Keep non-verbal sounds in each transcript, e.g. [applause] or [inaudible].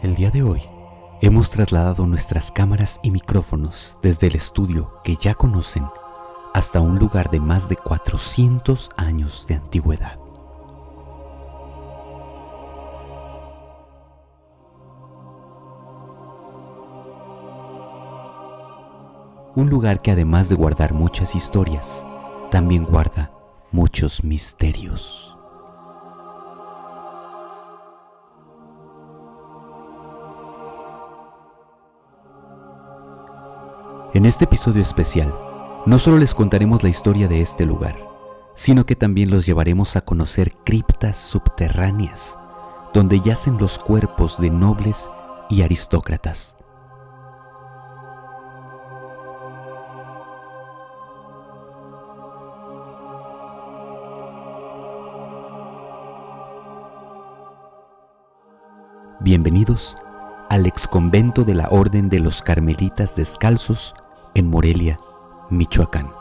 El día de hoy hemos trasladado nuestras cámaras y micrófonos desde el estudio que ya conocen hasta un lugar de más de 400 años de antigüedad. Un lugar que además de guardar muchas historias, también guarda muchos misterios. En este episodio especial, no solo les contaremos la historia de este lugar, sino que también los llevaremos a conocer criptas subterráneas, donde yacen los cuerpos de nobles y aristócratas. Bienvenidos al exconvento de la Orden de los Carmelitas Descalzos en Morelia, Michoacán.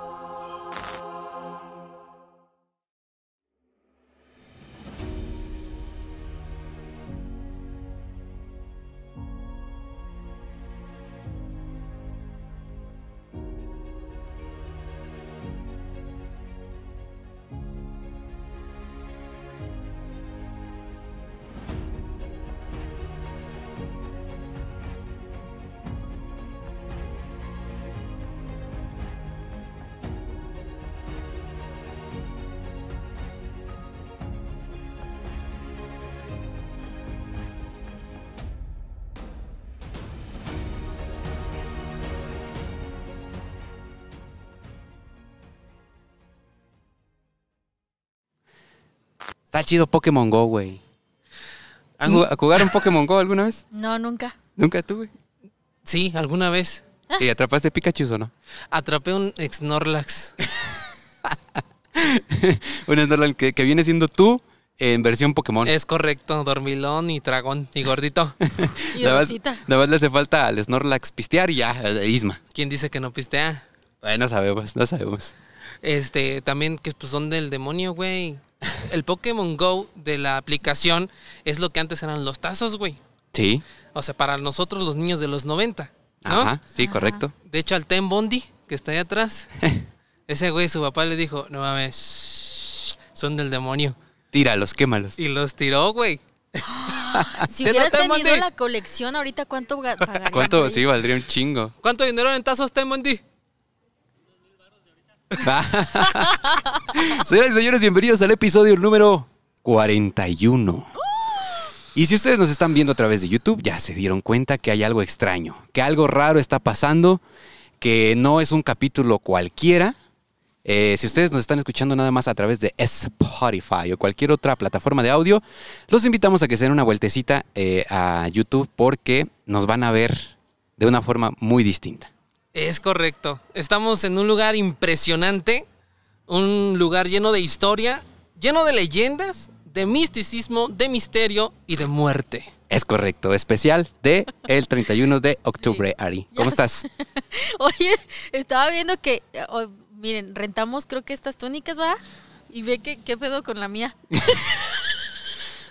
Está chido Pokémon Go, güey. Mm. un Pokémon Go alguna vez? No, nunca. ¿Nunca tuve? Sí, alguna vez. ¿Y atrapaste Pikachu o no? Atrapé un Snorlax. [laughs] un Snorlax que, viene siendo tú en versión Pokémon. Es correcto, dormilón y dragón y gordito. [laughs] y la le hace falta al Snorlax pistear y ya, eh, Isma. ¿Quién dice que no pistea? Bueno, no sabemos, no sabemos. Este, también que pues, son del demonio, güey el Pokémon Go de la aplicación es lo que antes eran los tazos, güey. Sí. O sea, para nosotros los niños de los 90. ¿no? Ajá, sí, correcto. De hecho, al Ten Bondi, que está ahí atrás, [laughs] ese güey, su papá le dijo, no mames, son del demonio. Tíralos, quémalos. Y los tiró, güey. [laughs] si hubieras tenido la colección ahorita, ¿cuánto pagaría? ¿Cuánto? Sí, valdría un chingo. ¿Cuánto dinero en tazos Ten Bondi? [laughs] Señoras y señores, bienvenidos al episodio número 41. Y si ustedes nos están viendo a través de YouTube, ya se dieron cuenta que hay algo extraño, que algo raro está pasando, que no es un capítulo cualquiera. Eh, si ustedes nos están escuchando nada más a través de Spotify o cualquier otra plataforma de audio, los invitamos a que se den una vueltecita eh, a YouTube porque nos van a ver de una forma muy distinta. Es correcto. Estamos en un lugar impresionante, un lugar lleno de historia, lleno de leyendas, de misticismo, de misterio y de muerte. Es correcto, especial de el 31 de octubre, Ari. ¿Cómo estás? [laughs] Oye, estaba viendo que, oh, miren, rentamos creo que estas túnicas, ¿va? Y ve que, qué pedo con la mía. [laughs]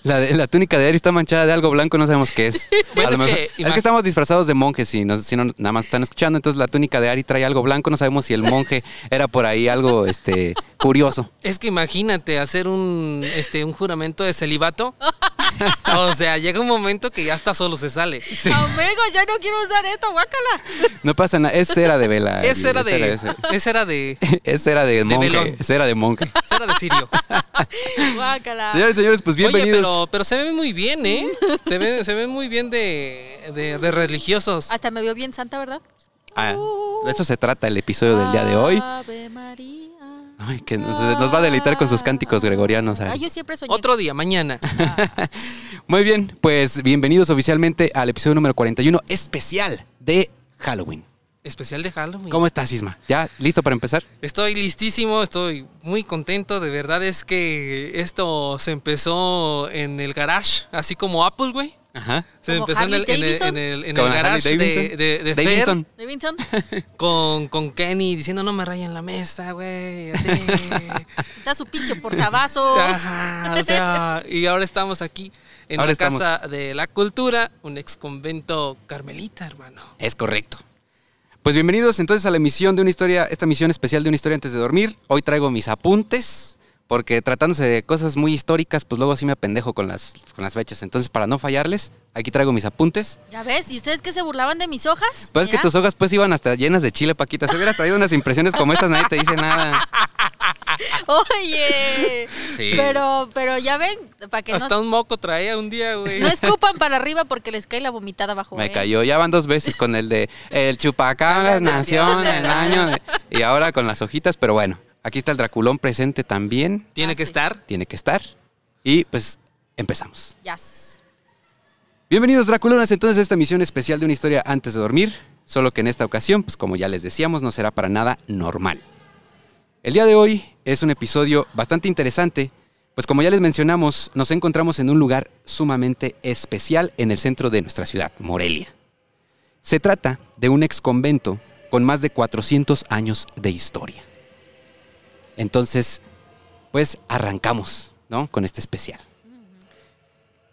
La, túnica de Ari está manchada de algo blanco, no sabemos qué es. [laughs] es, que, estamos disfrazados de monjes y si nada más están escuchando. Entonces la túnica de Ari trae algo blanco, no sabemos si el monje era por ahí algo este, curioso. Es que imagínate hacer un, este, un juramento de celibato. [laughs] o sea, llega un momento que ya hasta solo se sale. Amigo, ya no quiero usar esto, guácala. No pasa nada, es cera de vela. Es cera de. Es cera, de. Es cera de, monje. Cera de monje. Cera de sirio. [laughs] guácala. Señores señores, pues bienvenidos. Oye, pero, pero se ven muy bien, ¿eh? Se ven, se ven muy bien de, de, religiosos. Hasta me vio bien santa, ¿verdad? Ah, uh. de eso se trata el episodio del día de hoy. Ave María. Ay, que nos, va a deleitar con sus cánticos gregorianos. Ay, ah, yo siempre soñé. Otro día, mañana. Ah. [laughs] Muy bien, pues bienvenidos oficialmente al episodio número 41 especial de Halloween. Especial de Halloween. ¿Cómo estás, Isma? ¿Ya listo para empezar? Estoy listísimo, estoy muy contento. De verdad es que esto se empezó en el garage, así como Apple, güey. Ajá. Se empezó en el, en de, de, de [laughs] Con, con, Kenny diciendo no me rayen la mesa, güey. [laughs] da su pinche por Ajá, y ahora estamos aquí en la Casa de la Cultura, un ex convento carmelita, hermano. Es correcto. Pues bienvenidos entonces a la emisión de una historia, esta emisión especial de una historia antes de dormir. Hoy traigo mis apuntes porque tratándose de cosas muy históricas, pues luego sí me apendejo con las, con las fechas. Entonces, para no fallarles, aquí traigo mis apuntes. Ya ves, ¿y ustedes qué se burlaban de mis hojas? Pues que tus hojas pues iban hasta llenas de chile, Paquita. Si hubieras traído unas impresiones como estas, nadie te dice nada. [laughs] Oye, pero, pero ya ven, para que hasta un moco traía un día, güey. No escupan para arriba porque les cae la vomitada abajo. Me ¿eh? cayó, ya van dos veces con el de el chupacabras [laughs] nació en el año y ahora con las hojitas, pero bueno. Aquí está el Draculón presente también. Tiene ah, que estar. Tiene que estar. Y pues empezamos. Yes. Bienvenidos Draculonas entonces a esta misión especial de una historia antes de dormir, solo que en esta ocasión, pues como ya les decíamos, no será para nada normal. El día de hoy es un episodio bastante interesante, pues como ya les mencionamos, nos encontramos en un lugar sumamente especial en el centro de nuestra ciudad, Morelia. Se trata de un ex convento con más de 400 años de historia. Entonces, pues arrancamos, ¿no? Con este especial.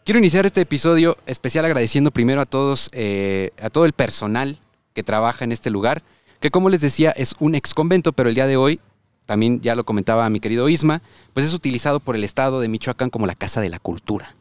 Quiero iniciar este episodio especial agradeciendo primero a todos, eh, a todo el personal que trabaja en este lugar, que como les decía es un ex convento, pero el día de hoy, también ya lo comentaba mi querido Isma, pues es utilizado por el Estado de Michoacán como la Casa de la Cultura.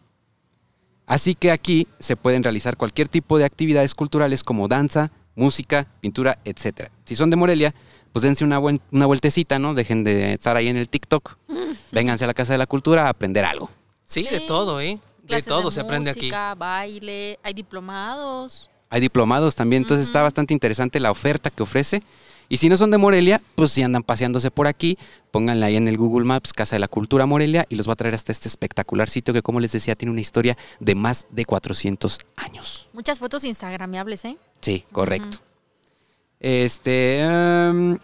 Así que aquí se pueden realizar cualquier tipo de actividades culturales como danza, música, pintura, etc. Si son de Morelia, pues dense una, una vueltecita, ¿no? Dejen de estar ahí en el TikTok. [laughs] Vénganse a la Casa de la Cultura a aprender algo. Sí, de todo, ¿eh? de todo se aprende aquí. música, baile, hay diplomados. Hay diplomados también, entonces está bastante interesante la oferta que ofrece. Y si no son de Morelia, pues si andan paseándose por aquí, pónganla ahí en el Google Maps Casa de la Cultura Morelia y los va a traer hasta este espectacular sitio que, como les decía, tiene una historia de más de 400 años. Muchas fotos instagramiables, ¿eh? Sí, correcto. Este. Em,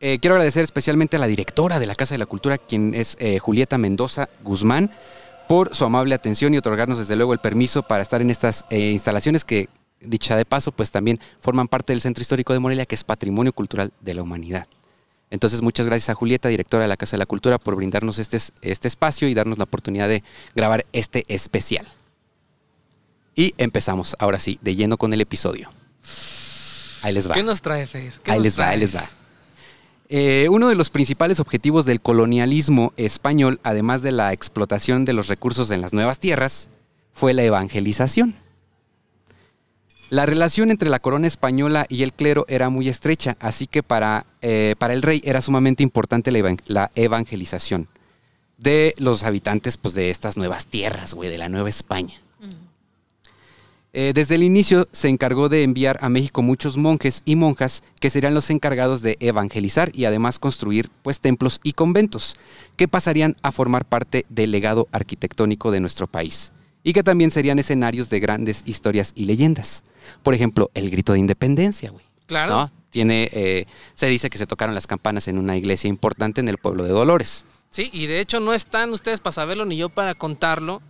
eh, quiero agradecer especialmente a la directora de la Casa de la Cultura, quien es eh, Julieta Mendoza Guzmán, por su amable atención y otorgarnos desde luego el permiso para estar en estas eh, instalaciones que, dicha de paso, pues también forman parte del Centro Histórico de Morelia, que es Patrimonio Cultural de la Humanidad. Entonces, muchas gracias a Julieta, directora de la Casa de la Cultura, por brindarnos este, este espacio y darnos la oportunidad de grabar este especial. Y empezamos, ahora sí, de lleno con el episodio. Ahí les va. ¿Qué nos trae, Feir? Ahí les va, ahí les va. Eh, uno de los principales objetivos del colonialismo español, además de la explotación de los recursos en las nuevas tierras, fue la evangelización. La relación entre la corona española y el clero era muy estrecha, así que para, eh, para el rey era sumamente importante la, evangelización de los habitantes pues, de estas nuevas tierras, güey, de la Nueva España. Eh, desde el inicio se encargó de enviar a México muchos monjes y monjas que serían los encargados de evangelizar y además construir pues templos y conventos que pasarían a formar parte del legado arquitectónico de nuestro país y que también serían escenarios de grandes historias y leyendas. Por ejemplo, el grito de independencia, güey. Claro. Tiene, eh, se dice que se tocaron las campanas en una iglesia importante en el pueblo de Dolores. Sí, y de hecho no están ustedes para saberlo ni yo para contarlo,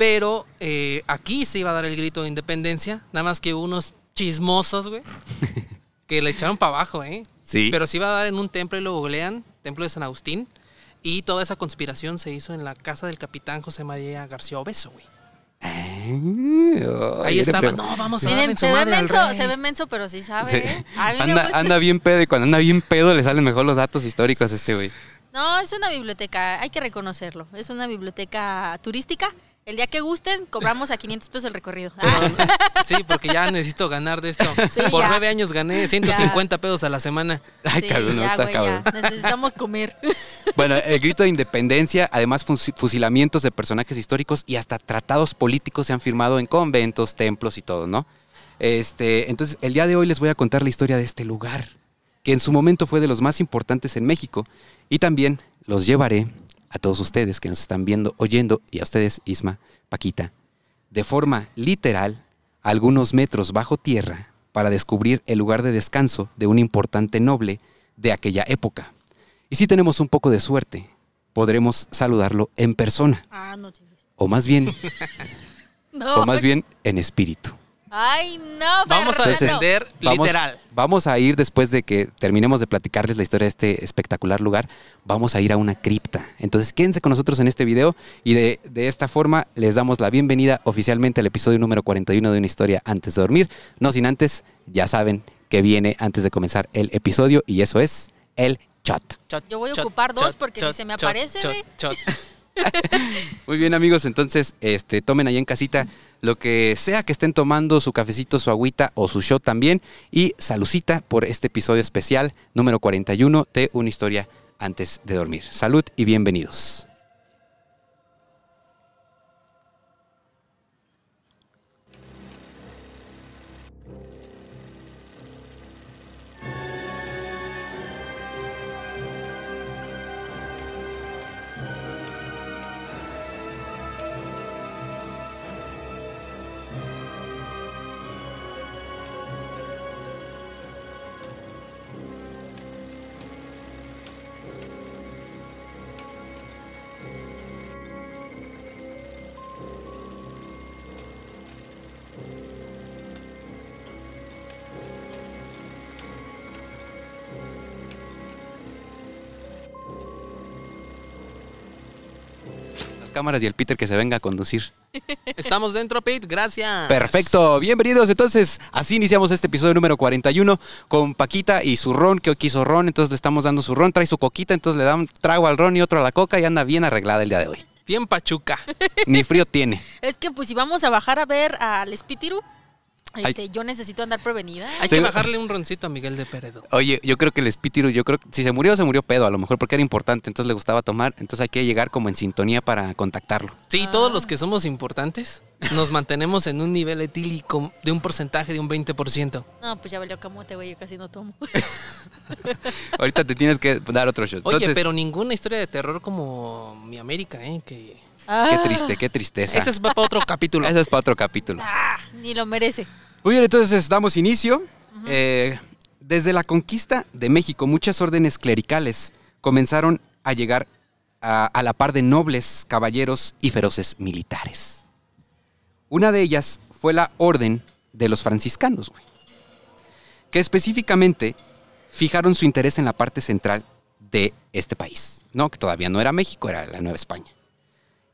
pero eh, aquí se iba a dar el grito de independencia, nada más que unos chismosos, güey, [laughs] que le echaron para abajo, ¿eh? Sí. Pero se iba a dar en un templo y lo googlean, templo de San Agustín, y toda esa conspiración se hizo en la casa del capitán José María García Obeso, güey. Eh, Ahí estaba, no, vamos a Miren, se, ve menso, se ve menso, pero sí sabe. Sí. ¿eh? anda, anda, bien pedo y cuando anda bien pedo le salen mejor los datos históricos a este güey. No, es una biblioteca, hay que reconocerlo. Es una biblioteca turística el día que gusten, cobramos a 500 pesos el recorrido. Ah. sí, porque ya necesito ganar de esto. Por nueve años gané 150 pesos a la semana. Ay, cabrón, ya, está Necesitamos comer. [laughs] Bueno, el grito de independencia, además fusilamientos de personajes históricos y hasta tratados políticos se han firmado en conventos, templos y todo, ¿no? Este, entonces, el día de hoy les voy a contar la historia de este lugar, que en su momento fue de los más importantes en México, y también los llevaré a todos ustedes que nos están viendo, oyendo, y a ustedes, Isma, Paquita, de forma literal, algunos metros bajo tierra, para descubrir el lugar de descanso de un importante noble de aquella época. Y si tenemos un poco de suerte, podremos saludarlo en persona. Ah, o más bien, [laughs] o más bien en espíritu. Ay, no, Vamos a descender vamos, literal. Vamos a ir después de que terminemos de platicarles la historia de este espectacular lugar, vamos a ir a una cripta. Entonces, quédense con nosotros en este video y de, esta forma les damos la bienvenida oficialmente al episodio número 41 de Una historia antes de dormir. No sin antes, ya saben que viene antes de comenzar el episodio y eso es el chat. Yo voy a ocupar dos porque si se me aparece. [laughs] [laughs] Muy bien, amigos. Entonces, este, tomen ahí en casita lo que sea que estén tomando, su cafecito, su agüita o su show también. Y saludcita por este episodio especial número 41 de Una historia antes de dormir. Salud y bienvenidos. cámaras y el Peter que se venga a conducir. [laughs] Estamos dentro, Pete, gracias. Perfecto, bienvenidos. Entonces, así iniciamos este episodio número 41 con Paquita y su ron, que hoy quiso ron, entonces le estamos dando su ron, trae su coquita, entonces le da un trago al ron y otro a la coca y anda bien arreglada el día de hoy. Bien pachuca. Ni frío tiene. [laughs] Es que pues si vamos a bajar a ver al Spitiru, este, yo necesito andar prevenida. Hay que bajarle un roncito a Miguel de Peredo. Oye, yo creo que el espíritu, yo creo que si se murió, se murió pedo, a lo mejor porque era importante, entonces le gustaba tomar, entonces hay que llegar como en sintonía para contactarlo. Sí, ah. todos los que somos importantes nos mantenemos en un nivel etílico de un porcentaje de un 20%. No, pues ya valió camote, güey, yo casi no tomo. [laughs] Ahorita te tienes que dar otro shot. Oye, pero ninguna historia de terror como Mi América, ¿eh? Que Qué ah. triste, qué tristeza. Eso es para otro capítulo. Eso es para otro capítulo. Ah, ni lo merece. Muy bien, entonces damos inicio. Eh, desde la conquista de México, muchas órdenes clericales comenzaron a llegar a, a la par de nobles, caballeros y feroces militares. Una de ellas fue la orden de los franciscanos, güey, que específicamente fijaron su interés en la parte central de este país, ¿no? Que todavía no era México, era la Nueva España.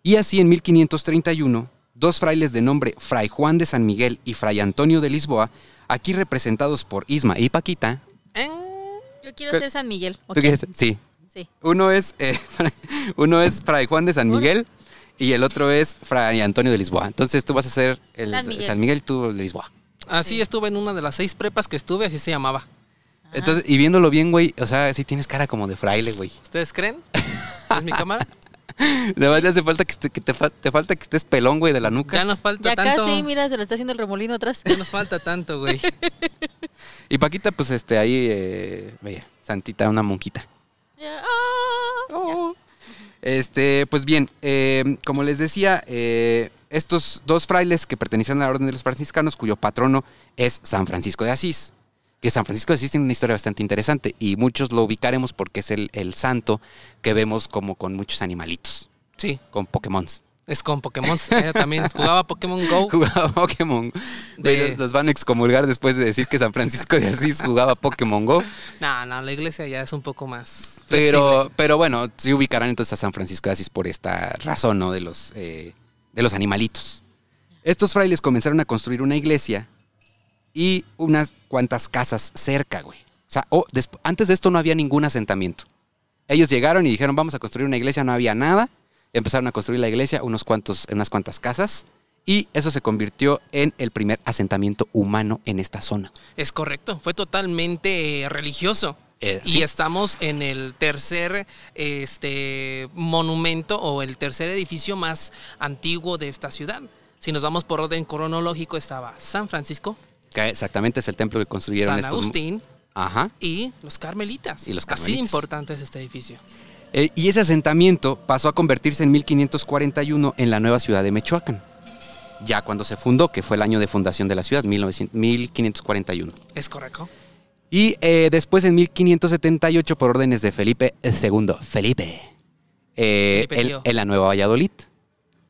Y así en 1531, dos frailes de nombre Fray Juan de San Miguel y Fray Antonio de Lisboa, aquí representados por Isma y Paquita. Yo quiero ser San Miguel. ¿Tú quieres? Sí. Uno, es, eh, [laughs] uno es Fray Juan de San Miguel y el otro es Fray Antonio de Lisboa. Entonces tú vas a ser el San Miguel, y tú de Lisboa. Así estuve en una de las seis prepas que estuve, así se llamaba. Entonces, y viéndolo bien, güey, o sea, sí tienes cara como de fraile, güey. ¿Ustedes creen? ¿Es mi cámara? [laughs] [laughs] Además le hace falta que, te, falta que estés pelón, güey, de la nuca. Ya nos falta tanto. Ya casi, mira, se le está haciendo el remolino atrás. Ya nos falta tanto, güey. [laughs] y Paquita, pues, este, ahí, eh, santita, una monquita ah, oh. Este, pues bien, em, como les decía, eh, estos dos frailes que pertenecen a la Orden de los Franciscanos, cuyo patrono es San Francisco de Asís que San Francisco de Asís tiene una historia bastante interesante y muchos lo ubicaremos porque es el, santo que vemos como con muchos animalitos. Sí. Con Pokémon. Es con Pokémon. Ella también [laughs] jugaba Pokémon Go. Jugaba Pokémon. De... Los, los, van a excomulgar después de decir que San Francisco de Asís jugaba Pokémon Go. No, no, la iglesia ya es un poco más. Pero, pero bueno, sí ubicarán entonces a San Francisco de Asís por esta razón, ¿no? De los, eh, de los animalitos. Estos frailes comenzaron a construir una iglesia y unas cuantas casas cerca, güey. O sea, antes de esto no había ningún asentamiento. Ellos llegaron y dijeron, vamos a construir una iglesia, no había nada. Empezaron a construir la iglesia, unos cuantos, unas cuantas casas, y eso se convirtió en el primer asentamiento humano en esta zona. Es correcto, fue totalmente eh, religioso. Eh, y estamos en el tercer este, monumento o el tercer edificio más antiguo de esta ciudad. Si nos vamos por orden cronológico, estaba San Francisco, exactamente es el templo que construyeron San Agustín Ajá. y los carmelitas. Y los carmelitas. Así importante es este edificio. Eh, y ese asentamiento pasó a convertirse en 1541 en la nueva ciudad de Mechoacán. ya cuando se fundó, que fue el año de fundación de la ciudad, 1541. Es correcto. Y eh, después en 1578, por órdenes de Felipe II, eh, Felipe, en, la Nueva Valladolid,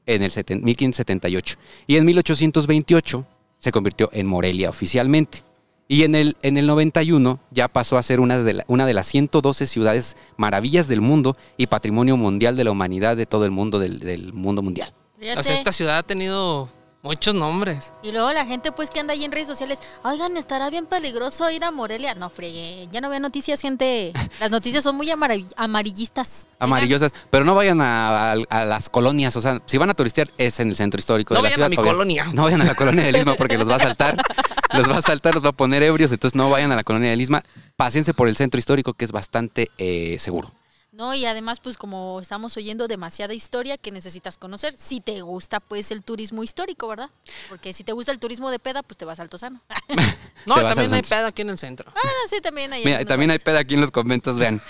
en el 1578. Y en 1828 se convirtió en Morelia oficialmente. Y en el, en el 91 ya pasó a ser una de, una de las 112 ciudades maravillas del mundo y patrimonio mundial de la humanidad de todo el mundo, del, mundo mundial. esta ciudad ha tenido Muchos nombres. Y luego la gente pues que anda ahí en redes sociales, oigan, estará bien peligroso ir a Morelia. No, fregué, ya no veo noticias, gente. Las noticias son muy amarillistas. Amarillosas. Pero no vayan a, las colonias, o sea, si van a turistear es en el centro histórico de la ciudad. No vayan a mi colonia. No vayan a la colonia de Lisma porque los va a saltar. [laughs] los va a saltar, los va a poner ebrios, entonces no vayan a la colonia de Lisma. Pásense por el centro histórico que es bastante eh, seguro. ¿no? Y además, pues como estamos oyendo demasiada historia que necesitas conocer, si te gusta pues el turismo histórico, ¿verdad? Porque si te gusta el turismo de peda, pues te vas a sano. [laughs] no, también hay peda aquí en el centro. Ah, sí, también hay. también hay peda aquí en los conventos, vean.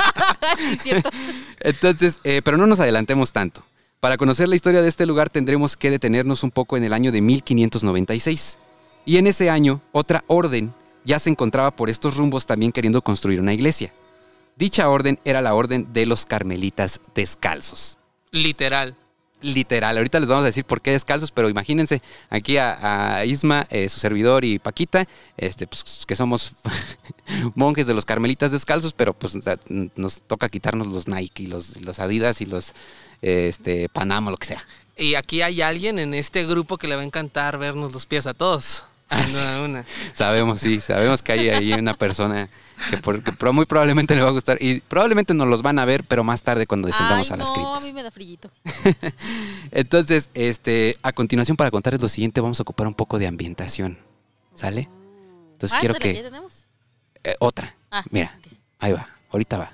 [laughs] cierto. [laughs] Entonces, eh, pero no nos adelantemos tanto. Para conocer la historia de este lugar tendremos que detenernos un poco en el año de 1596. Y en ese año, otra orden ya se encontraba por estos rumbos también queriendo construir una iglesia. Dicha orden era la orden de los carmelitas descalzos. Literal. Literal. Ahorita les vamos a decir por qué descalzos, pero imagínense aquí a, Isma, eh, su servidor y Paquita, este, pues, que somos [laughs] monjes de los carmelitas descalzos, pero pues nos toca quitarnos los Nike, y los, Adidas y los este, Panama, lo que sea. Y aquí hay alguien en este grupo que le va a encantar vernos los pies a todos. Ah, sabemos, sí, sabemos que hay ahí una persona que, muy probablemente le va a gustar y probablemente nos los van a ver, pero más tarde cuando descendamos a las no, a mí me da frillito. [laughs] Entonces, este, a continuación para contarles lo siguiente, vamos a ocupar un poco de ambientación, ¿sale? Entonces ah, quiero que tenemos? Eh, otra. Ah, Mira, ahí va, ahorita va.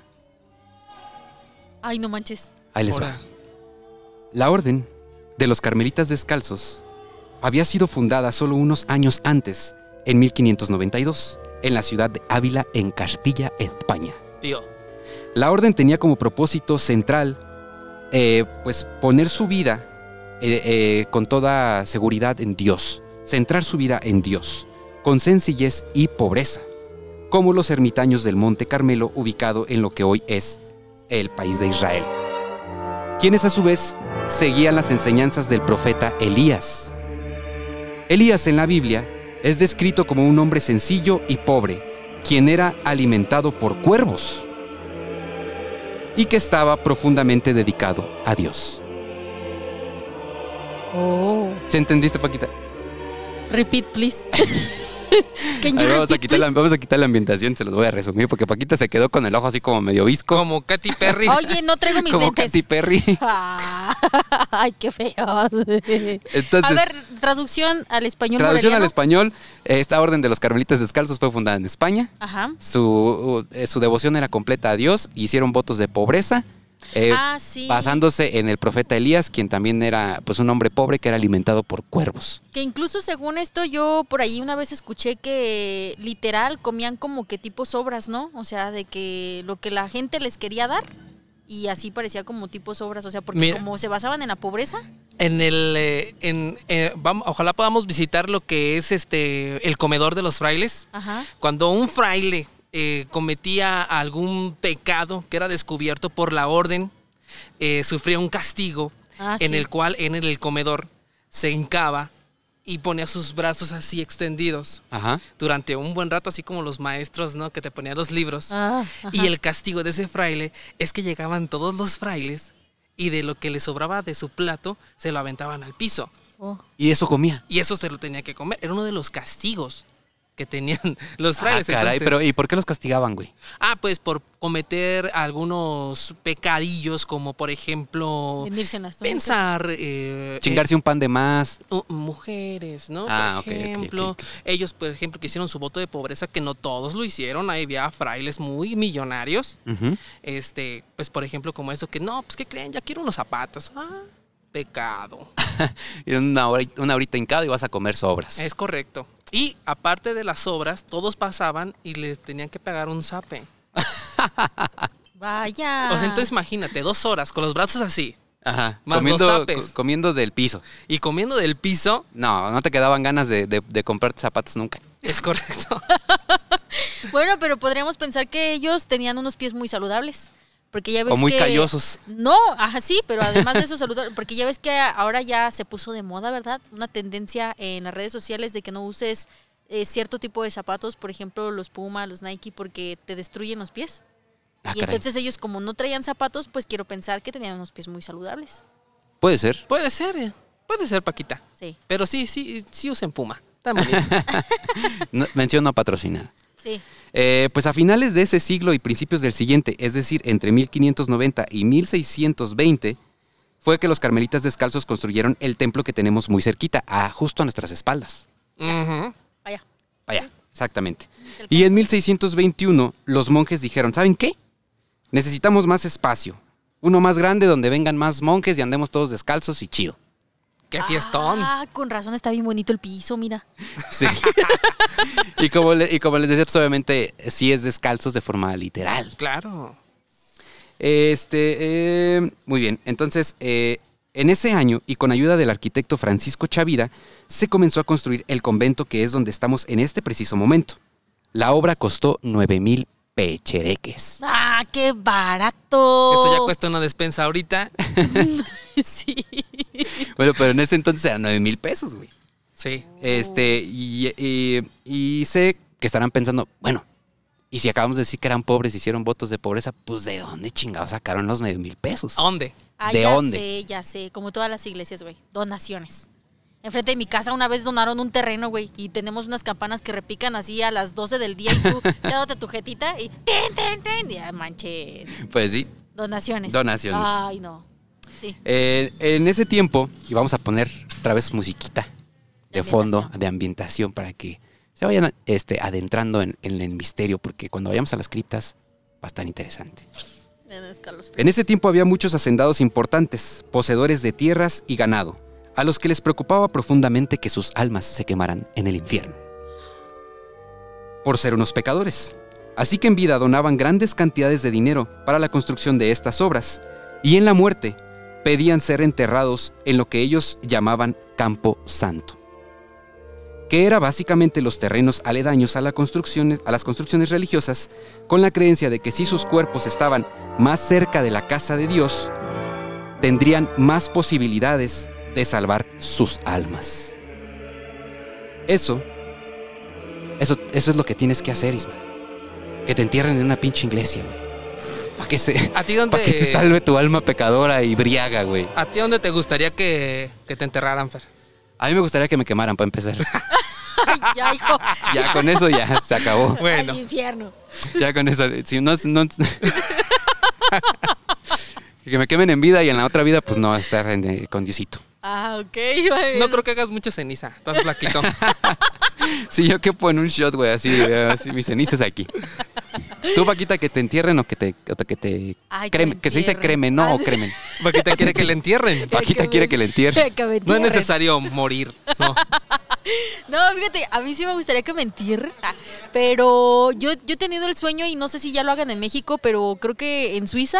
Ay, no manches. Ahí les va. La orden de los carmelitas descalzos había sido fundada solo unos años antes, en 1592, en la ciudad de Ávila, en Castilla, España. La orden tenía como propósito central, eh, pues, poner su vida eh, eh, con toda seguridad en Dios, centrar su vida en Dios, con sencillez y pobreza, como los ermitaños del Monte Carmelo ubicado en lo que hoy es el país de Israel, quienes a su vez seguían las enseñanzas del profeta Elías Elías en la Biblia es descrito como un hombre sencillo y pobre, quien era alimentado por cuervos y que estaba profundamente dedicado a Dios. Oh. ¿Se entendiste, Paquita? Repeat, please. [laughs] [laughs] vamos, a quitar la, ambientación, se los voy a resumir, porque Paquita se quedó con el ojo así como medio visco. Como Katy Perry. [laughs] Oye, no traigo mis como Katy Perry. [laughs] Ah, ay, qué feo. a ver, traducción al español. Traducción al español. Esta orden de los carmelitas descalzos fue fundada en España. Ajá. Su, eh, su devoción era completa a Dios. Hicieron votos de pobreza eh, ah, basándose en el profeta Elías, quien también era pues un hombre pobre que era alimentado por cuervos. Que incluso según esto yo por ahí una vez escuché que literal comían como que tipos sobras, ¿no? O sea, de que lo que la gente les quería dar y así parecía como tipos sobras, o sea, porque como se basaban en la pobreza. En el, eh, en, eh, vamos, ojalá podamos visitar lo que es este el comedor de los frailes. Ajá. Cuando un fraile eh, cometía algún pecado que era descubierto por la orden, eh, sufría un castigo ah, en el cual en el comedor se hincaba y ponía sus brazos así extendidos durante un buen rato, así como los maestros, ¿no? Que te ponían los libros. Ah, y el castigo de ese fraile es que llegaban todos los frailes y de lo que le sobraba de su plato se lo aventaban al piso. Oh. Y eso comía. Y eso se lo tenía que comer. Era uno de los castigos que tenían [laughs] los ah, frailes. Ah, caray, pero ¿y por qué los castigaban, güey? Ah, pues por cometer algunos pecadillos, como por ejemplo pensar, eh, chingarse eh, un pan de más, mujeres, ¿no? Ah, por ejemplo, ellos, por ejemplo, que hicieron su voto de pobreza, que no todos lo hicieron. Ahí había frailes muy millonarios, este, pues por ejemplo como eso, que no, pues qué creen, ya quiero unos zapatos. Ah, pecado. [laughs] una, una horita hincado y vas a comer sobras. Es correcto. Y aparte de las obras, todos pasaban y les tenían que pagar un zape. [laughs] Vaya. O sea, entonces imagínate, dos horas con los brazos así. Ajá. comiendo, comiendo del piso. Y comiendo del piso. No, no te quedaban ganas de, de comprarte zapatos nunca. Es correcto. [laughs] bueno, pero podríamos pensar que ellos tenían unos pies muy saludables porque ya ves o muy callosos. No, ajá, sí, pero además de eso saludar, [laughs] porque ya ves que ahora ya se puso de moda, ¿verdad? Una tendencia en las redes sociales de que no uses eh, cierto tipo de zapatos, por ejemplo, los Puma, los Nike, porque te destruyen los pies. Ah, y entonces ellos como no traían zapatos, pues quiero pensar que tenían unos pies muy saludables. Puede ser. Puede ser, eh. puede ser, Paquita. Sí. Pero sí, sí, sí usen Puma. También. [laughs] mención patrocinada. Eh, pues a finales de ese siglo y principios del siguiente, es decir, entre 1590 y 1620, fue que los carmelitas descalzos construyeron el templo que tenemos muy cerquita, a, justo a nuestras espaldas. Allá. Allá, exactamente. Y en 1621 los monjes dijeron, ¿saben qué? Necesitamos más espacio, uno más grande donde vengan más monjes y andemos todos descalzos y chido qué fiestón. Ah, con razón está bien bonito el piso, mira. Sí. [laughs] y, como y como les decía, pues, obviamente sí es descalzos de forma literal. Claro. Este, eh, muy bien, entonces eh, en ese año y con ayuda del arquitecto Francisco Chavira, se comenzó a construir el convento que es donde estamos en este preciso momento. La obra costó 9 mil pechereques. ¡Ah, qué barato! Eso ya cuesta una despensa ahorita. [laughs] [laughs] sí. Bueno, pero en ese entonces eran 9 mil pesos, güey. Sí. Este, y, sé que estarán pensando, bueno, y si acabamos de decir que eran pobres, y hicieron votos de pobreza, pues ¿de dónde chingados sacaron los 9 mil pesos? dónde? de ¿De ya dónde? Sé, ya sé, como todas las iglesias, güey. Donaciones. Enfrente de mi casa una vez donaron un terreno, güey, y tenemos unas campanas que repican así a las 12 del día y tú quédate [laughs] tu jetita y ten, ten, Ya, manche. Pues sí. Donaciones. Donaciones. Ay, no. Eh, en ese tiempo, y vamos a poner otra vez musiquita de, fondo, de ambientación, para que se vayan este, adentrando en, en, el misterio, porque cuando vayamos a las criptas va a estar interesante. En ese tiempo había muchos hacendados importantes, poseedores de tierras y ganado, a los que les preocupaba profundamente que sus almas se quemaran en el infierno, por ser unos pecadores. Así que en vida donaban grandes cantidades de dinero para la construcción de estas obras, y en la muerte pedían ser enterrados en lo que ellos llamaban Campo Santo, que era básicamente los terrenos aledaños a, las construcciones religiosas, con la creencia de que si sus cuerpos estaban más cerca de la casa de Dios, tendrían más posibilidades de salvar sus almas. Eso, eso, eso es lo que tienes que hacer, Isma. Que te entierren en una pinche iglesia, güey que, se, ¿A ti dónde, que se salve tu alma pecadora y briaga, güey. ¿A ti dónde te gustaría que, te enterraran, Fer? A mí me gustaría que me quemaran para empezar. [laughs] ya, hijo. Ya con eso ya se acabó. [laughs] Bueno. infierno. Ya con eso. Si no, [laughs] que me quemen en vida y en la otra vida, pues no, estar eh, con Diosito. Ah, ok. güey. No creo que hagas mucha ceniza. Estás flaquito. sí, yo quepo en un shot, güey, así, eh, así mis cenizas aquí. Tú, Paquita, que te entierren o que te. que, te cremen, que, se dice cremen, ¿no? O ah, cremen. Paquita quiere que le entierren. [laughs] Paquita quiere que le entierren. [laughs] No es necesario morir, [laughs] no. fíjate, a mí sí me gustaría que me entierren, ah, pero yo, he tenido el sueño y no sé si ya lo hagan en México, pero creo que en Suiza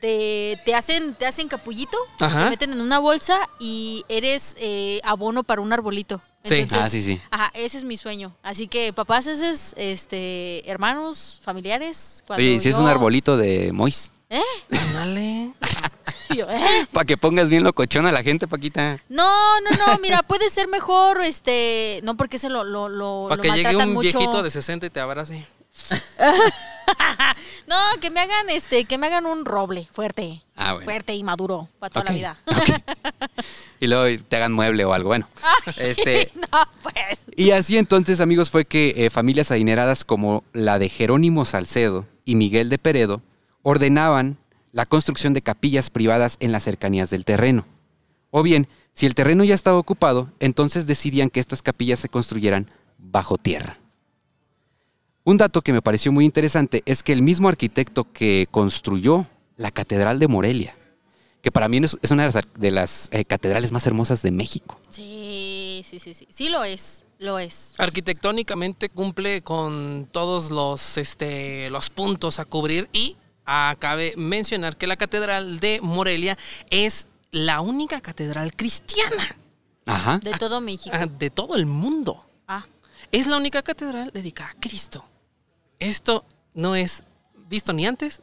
te, te hacen te hacen capullito, te meten en una bolsa y eres eh, abono para un arbolito sí, ah, sí, sí. Ajá, ese es mi sueño. Así que papás, ese es, este, hermanos, familiares. Cuando sí si es un arbolito de Mois. ¿Eh? Dale. [laughs] ¿eh? Para que pongas bien locochón a la gente, Paquita. No, no, no, mira, puede ser mejor, este, no porque se lo, lo, lo Para que llegue un viejito de 60 y te abrace. [laughs] [laughs] no, que me hagan este, que me hagan un roble fuerte. Ah, fuerte y maduro para toda la vida. [laughs] Y luego te hagan mueble o algo, bueno. Ah, este, [laughs] pues. Y así entonces, amigos, fue que eh, familias adineradas como la de Jerónimo Salcedo y Miguel de Peredo ordenaban la construcción de capillas privadas en las cercanías del terreno. O bien, si el terreno ya estaba ocupado, entonces decidían que estas capillas se construyeran bajo tierra. Un dato que me pareció muy interesante es que el mismo arquitecto que construyó la Catedral de Morelia, que para mí es una de las, eh, catedrales más hermosas de México. Sí, sí, sí, sí, sí lo es, lo es. Arquitectónicamente cumple con todos los, este, puntos a cubrir y acabe mencionar que la Catedral de Morelia es la única catedral cristiana. De todo México. Ah, de todo el mundo. Ah. Es la única catedral dedicada a Cristo esto no es visto ni antes,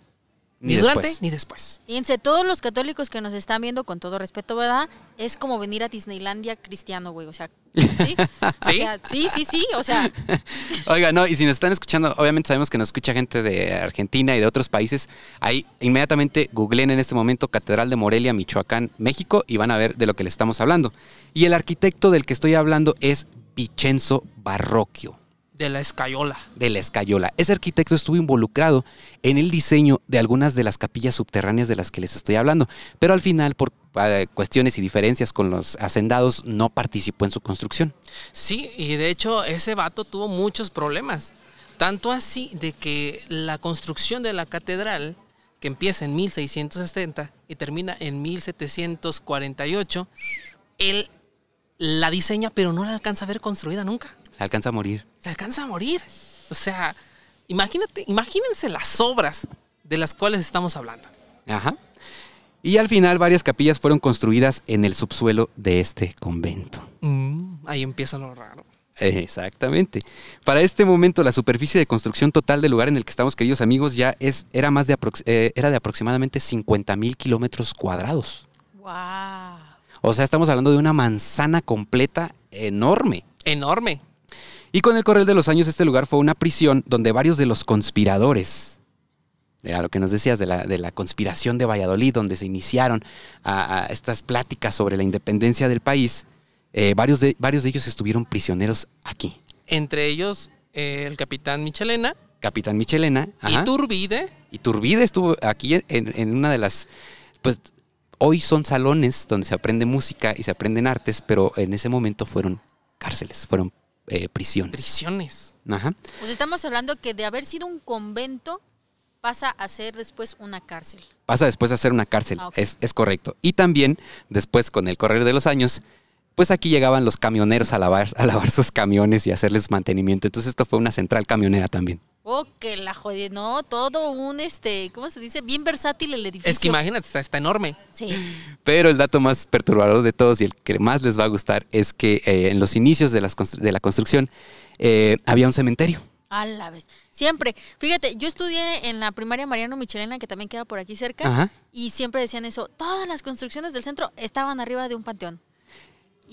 ni, durante, ni después. Fíjense, todos los católicos que nos están viendo, con todo respeto, ¿verdad? Es como venir a Disneylandia cristiano, güey. O sea, ¿sí? [laughs] ¿Sí? sí, sí, o sea. [laughs] Oiga, no, y si nos están escuchando, obviamente sabemos que nos escucha gente de Argentina y de otros países. Ahí inmediatamente googleen en este momento Catedral de Morelia, Michoacán, México, y van a ver de lo que le estamos hablando. Y el arquitecto del que estoy hablando es Vicenzo Barroquio. De la escayola. De la escayola. Ese arquitecto estuvo involucrado en el diseño de algunas de las capillas subterráneas de las que les estoy hablando, pero al final, por eh, cuestiones y diferencias con los hacendados, no participó en su construcción. Sí, y de hecho ese vato tuvo muchos problemas. Tanto así de que la construcción de la catedral, que empieza en 1670 y termina en 1748, él la diseña pero no la alcanza a ver construida nunca. Se alcanza a morir. Se alcanza a morir. O sea, imagínate, imagínense las obras de las cuales estamos hablando. Ajá. Y al final varias capillas fueron construidas en el subsuelo de este convento. Mm, ahí empieza lo raro. Exactamente. Para este momento la superficie de construcción total del lugar en el que estamos, queridos amigos, ya es, era, más de, eh, era de aproximadamente 50 mil kilómetros cuadrados. ¡Wow! O sea, estamos hablando de una manzana completa enorme. Enorme. Y con el correr de los años este lugar fue una prisión donde varios de los conspiradores, era lo que nos decías de la, de la conspiración de Valladolid, donde se iniciaron estas pláticas sobre la independencia del país, eh, varios, de, ellos estuvieron prisioneros aquí. Entre ellos eh, el capitán Michelena. Capitán Michelena. Turbide. Y Turbide estuvo aquí en, en una de las... Pues hoy son salones donde se aprende música y se aprenden artes, pero en ese momento fueron cárceles, fueron eh, prisiones. Prisiones. Ajá. Pues estamos hablando que de haber sido un convento pasa a ser después una cárcel. Pasa después a ser una cárcel, ah, es, es, correcto. Y también después con el correr de los años, pues aquí llegaban los camioneros a lavar, a lavar sus camiones y hacerles mantenimiento. Entonces esto fue una central camionera también que la jodí. No, todo un, este, ¿cómo se dice? Bien versátil el edificio. Es que imagínate, está, enorme. Sí. Pero el dato más perturbador de todos y el que más les va a gustar es que eh, en los inicios de, las de la construcción eh, había un cementerio. A la vez. Siempre. Fíjate, yo estudié en la primaria Mariano Michelena, que también queda por aquí cerca, y siempre decían eso. Todas las construcciones del centro estaban arriba de un panteón.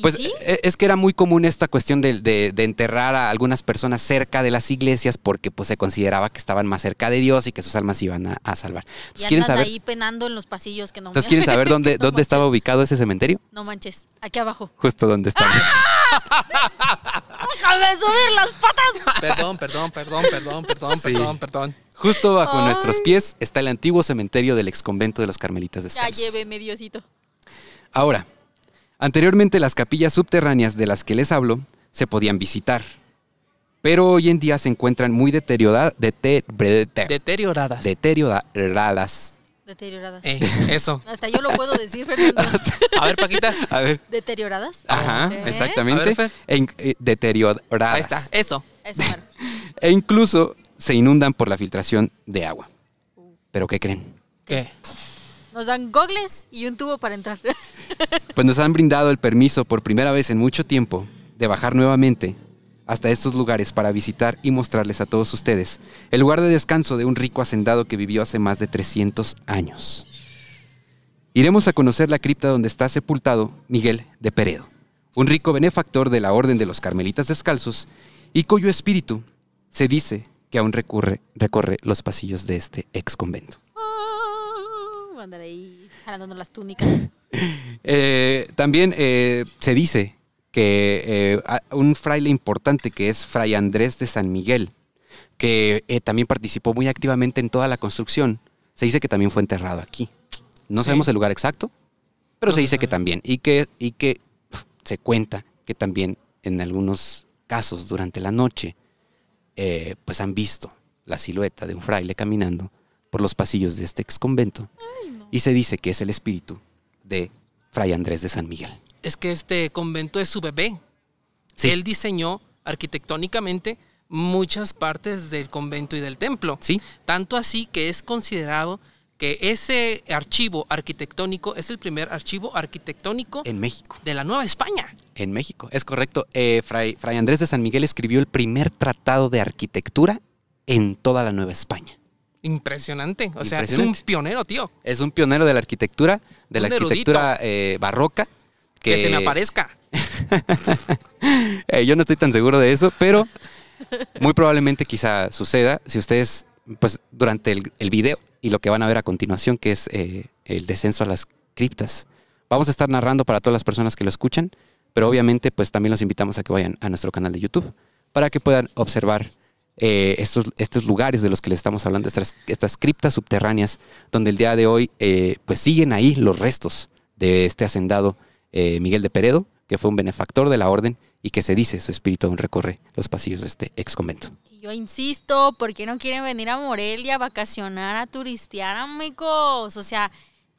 Pues e, es que era muy común esta cuestión de, enterrar a algunas personas cerca de las iglesias porque pues se consideraba que estaban más cerca de Dios y que sus almas iban a, salvar. Entonces, quieren saber ahí penando en los pasillos que no. quieren saber dónde [laughs] dónde estaba ubicado ese cementerio. No manches, aquí abajo. Justo donde estamos. ¡Ah! Déjame subir las patas. Perdón, perdón, perdón, perdón, perdón, perdón, perdón. Justo bajo nuestros pies está el antiguo cementerio del exconvento de los Carmelitas de Ya lléveme, Diosito. Ahora, Anteriormente las capillas subterráneas de las que les hablo se podían visitar, pero hoy en día se encuentran muy deterioradas. Deterioradas. Deterioradas. Eh, eso. [laughs] Hasta yo lo puedo decir, Fernando. a ver, Paquita. [laughs] A ver. Deterioradas. Ajá, exactamente. Eh, deterioradas. Ahí está, eso. eso [laughs] e incluso se inundan por la filtración de agua. Uh. ¿Pero qué creen? ¿Qué? Nos dan gogles y un tubo para entrar. [laughs] Pues nos han brindado el permiso por primera vez en mucho tiempo de bajar nuevamente hasta estos lugares para visitar y mostrarles a todos ustedes el lugar de descanso de un rico hacendado que vivió hace más de 300 años. Iremos a conocer la cripta donde está sepultado Miguel de Peredo, un rico benefactor de la Orden de los Carmelitas Descalzos y cuyo espíritu se dice que aún recorre los pasillos de este ex convento andar ahí las túnicas. [laughs] Eh, también eh, se dice que eh, un fraile importante que es Fray Andrés de San Miguel, que también participó muy activamente en toda la construcción, se dice que también fue enterrado aquí. No sabemos el lugar exacto, pero se dice que también, y que, y que se cuenta que también en algunos casos durante la noche, pues han visto la silueta de un fraile caminando por los pasillos de este ex convento y se dice que es el espíritu de Fray Andrés de San Miguel. Es que este convento es su bebé. Sí. Él diseñó arquitectónicamente muchas partes del convento y del templo. Sí. Tanto así que es considerado que ese archivo arquitectónico es el primer archivo arquitectónico en México de la Nueva España. En México, es correcto. Eh, Fray Andrés de San Miguel escribió el primer tratado de arquitectura en toda la Nueva España. Impresionante. O sea, es un pionero, tío. Es un pionero de la arquitectura, de la arquitectura eh, barroca. Que... se me aparezca. [laughs] Eh, yo no estoy tan seguro de eso, pero muy probablemente quizá suceda si ustedes, pues durante el, video y lo que van a ver a continuación, que es eh, el descenso a las criptas. Vamos a estar narrando para todas las personas que lo escuchan, pero obviamente pues también los invitamos a que vayan a nuestro canal de YouTube para que puedan observar eh, estos, estos lugares de los que les estamos hablando, estas, estas criptas subterráneas, donde el día de hoy eh, pues siguen ahí los restos de este hacendado eh, Miguel de Peredo, que fue un benefactor de la orden y que se dice su espíritu aún recorre los pasillos de este ex convento. Yo insisto, ¿por qué no quieren venir a Morelia a vacacionar, a turistear, amigos? O sea,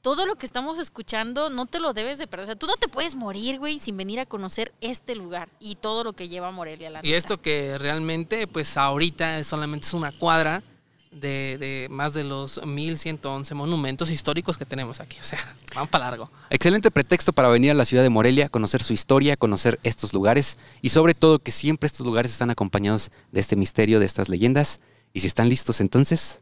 todo lo que estamos escuchando no te lo debes de perder. O sea, tú no te puedes morir, güey, sin venir a conocer este lugar y todo lo que lleva Morelia. La y esto que realmente, pues ahorita solamente es una cuadra de, de más de los 1111 monumentos históricos que tenemos aquí. O sea, vamos para largo. Excelente pretexto para venir a la ciudad de Morelia, conocer su historia, conocer estos lugares y sobre todo que siempre estos lugares están acompañados de este misterio, de estas leyendas. Y si están listos entonces,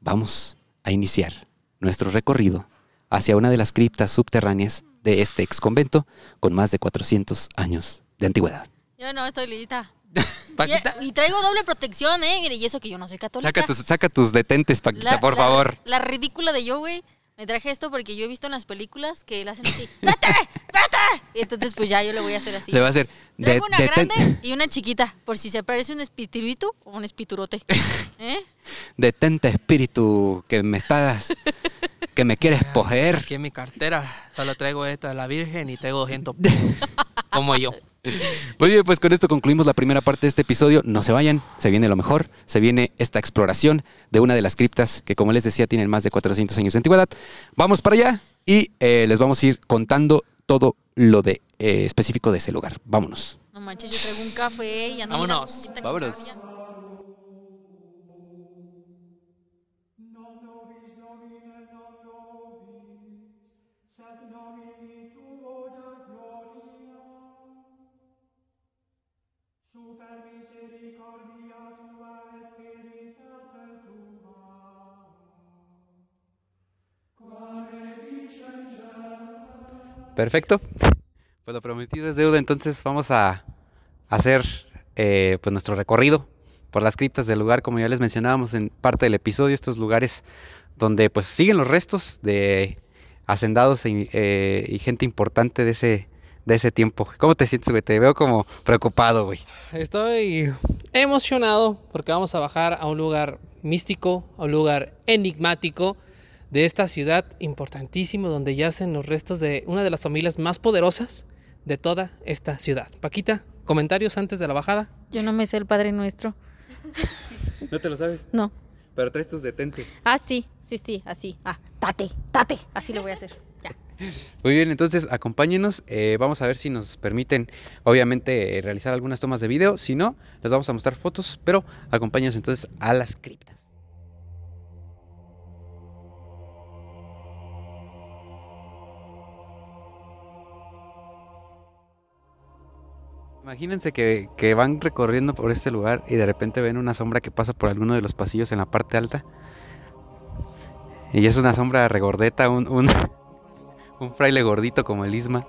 vamos a iniciar nuestro recorrido hacia una de las criptas subterráneas de este ex convento con más de 400 años de antigüedad. Yo no estoy lindita. [laughs] Y, traigo doble protección, ¿eh? Y eso que yo no soy católica. Saca tus, detentes, Paquita, por favor. La ridícula de yo, güey. Me traje esto porque yo he visto en las películas que le hacen así, ¡vete! ¡vete! Y entonces pues ya yo le voy a hacer así. Le voy a hacer... una grande y una chiquita, por si se parece un espíritu o un espiturote. ¿Eh? [laughs] Detente espíritu que me estás que me quieres coger. Aquí mi cartera solo traigo esta de la Virgen y traigo 200 [laughs] como yo. Muy bien, pues con esto concluimos la primera parte de este episodio. No se vayan, se viene lo mejor, se viene esta exploración de una de las criptas que, como les decía, tienen más de 400 años de antigüedad. Vamos para allá y eh, les vamos a ir contando todo lo de eh, específico de ese lugar. Vámonos. No manches, yo traigo un café. Ya no Vámonos. Vámonos. Perfecto. Pues lo prometido es deuda, entonces vamos a hacer eh, pues nuestro recorrido por las criptas del lugar, como ya les mencionábamos en parte del episodio, estos lugares donde pues siguen los restos de hacendados eh, y, gente importante de ese, de ese tiempo. ¿Cómo te sientes, güey? Te veo como preocupado, güey. Estoy emocionado porque vamos a bajar a un lugar místico, a un lugar enigmático, de esta ciudad importantísimo donde yacen los restos de una de las familias más poderosas de toda esta ciudad. Paquita, comentarios antes de la bajada. Yo no me sé el Padre Nuestro. [laughs] ¿No te lo sabes? No. Pero traes tus detentes. Ah, sí, sí, sí, así. Ah, tate, tate. Así lo voy a hacer. Muy bien, entonces acompáñenos. Eh, vamos a ver si nos permiten, obviamente, eh, realizar algunas tomas de video. Si no, les vamos a mostrar fotos, pero acompáñenos entonces a las criptas. Imagínense que, van recorriendo por este lugar y de repente ven una sombra que pasa por alguno de los pasillos en la parte alta. Y es una sombra regordeta, [laughs] un, fraile gordito como el Isma.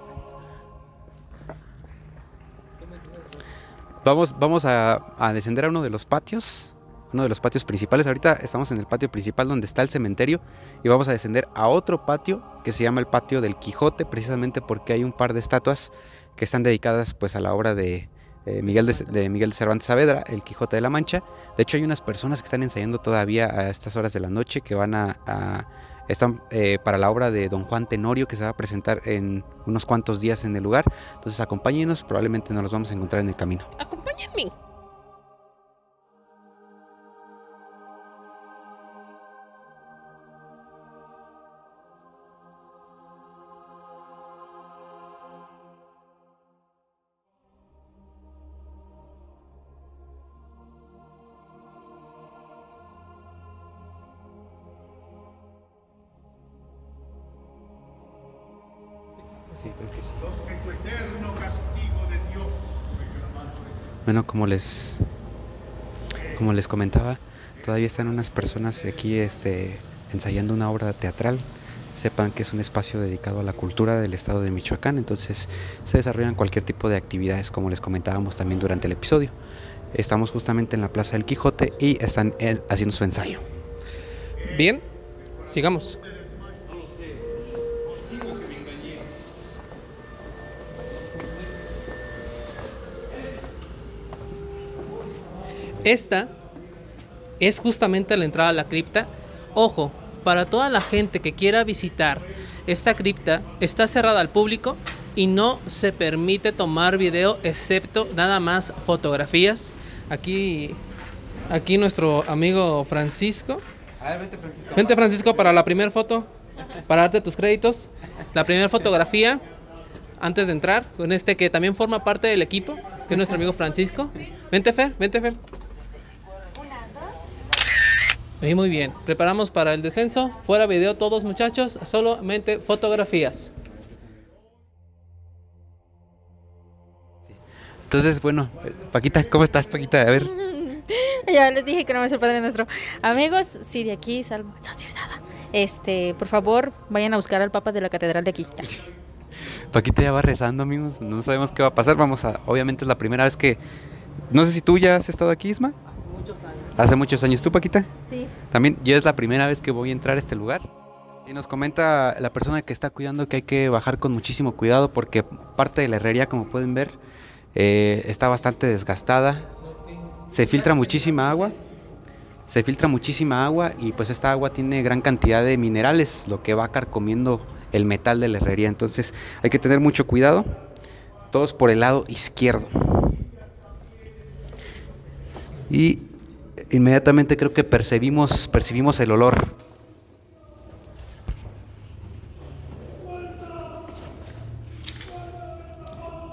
Vamos, vamos a, a descender a uno de los patios uno de los patios principales. Ahorita estamos en el patio principal donde está el cementerio y vamos a descender a otro patio que se llama el patio del Quijote, precisamente porque hay un par de estatuas que están dedicadas pues a la obra de, eh, Miguel de, Miguel Cervantes Saavedra, El Quijote de la Mancha. De hecho, hay unas personas que están ensayando todavía a estas horas de la noche que van a. están eh, para la obra de Don Juan Tenorio que se va a presentar en unos cuantos días en el lugar. Entonces, acompáñenos, probablemente nos los vamos a encontrar en el camino. Acompáñenme. como les como les comentaba, todavía están unas personas aquí este, ensayando una obra teatral. Sepan que es un espacio dedicado a la cultura del estado de Michoacán, entonces se desarrollan cualquier tipo de actividades, como les comentábamos también durante el episodio. Estamos justamente en la Plaza del Quijote y están eh, haciendo su ensayo. Bien, sigamos. Esta es justamente la entrada a la cripta. Ojo, para toda la gente que quiera visitar esta cripta, está cerrada al público y no se permite tomar video excepto nada más fotografías. Aquí, aquí nuestro amigo Francisco. A ver, vente Francisco. Vente Francisco para la primera foto, para darte tus créditos. La primera fotografía antes de entrar con este que también forma parte del equipo, que es nuestro amigo Francisco. Vente Fer, vente Fer muy bien, preparamos para el descenso. Fuera video todos muchachos, solamente fotografías. Entonces, bueno, Paquita, ¿cómo estás, Paquita? A ver. [laughs] ya les dije que no me es el Padre Nuestro. Amigos, si de aquí salvo, este, por favor, vayan a buscar al Papa de la Catedral de aquí. [laughs] Paquita ya va rezando, amigos. No sabemos qué va a pasar. Vamos a, obviamente es la primera vez que, no sé si tú ya has estado aquí, Isma. Hace muchos años. Hace muchos años. ¿Tú, Paquita? Sí. También, yo es la primera vez que voy a entrar a este lugar. Y nos comenta la persona que está cuidando que hay que bajar con muchísimo cuidado porque parte de la herrería, como pueden ver, eh, está bastante desgastada. Se filtra muchísima agua. Se filtra muchísima agua y pues esta agua tiene gran cantidad de minerales, lo que va carcomiendo el metal de la herrería. Entonces hay que tener mucho cuidado. Todos por el lado izquierdo. Y inmediatamente creo que percibimos, percibimos el olor.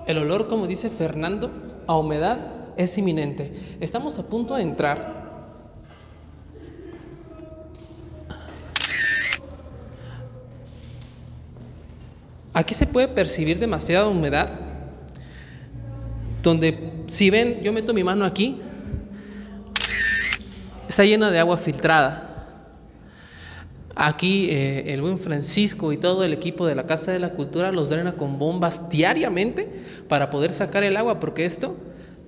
El olor, como dice Fernando, a humedad es inminente. Estamos a punto de entrar Aquí se puede percibir demasiada humedad, donde si ven, yo meto mi mano aquí está llena de agua filtrada. Aquí eh, el buen Francisco y todo el equipo de la Casa de la Cultura los drena con bombas diariamente para poder sacar el agua, porque esto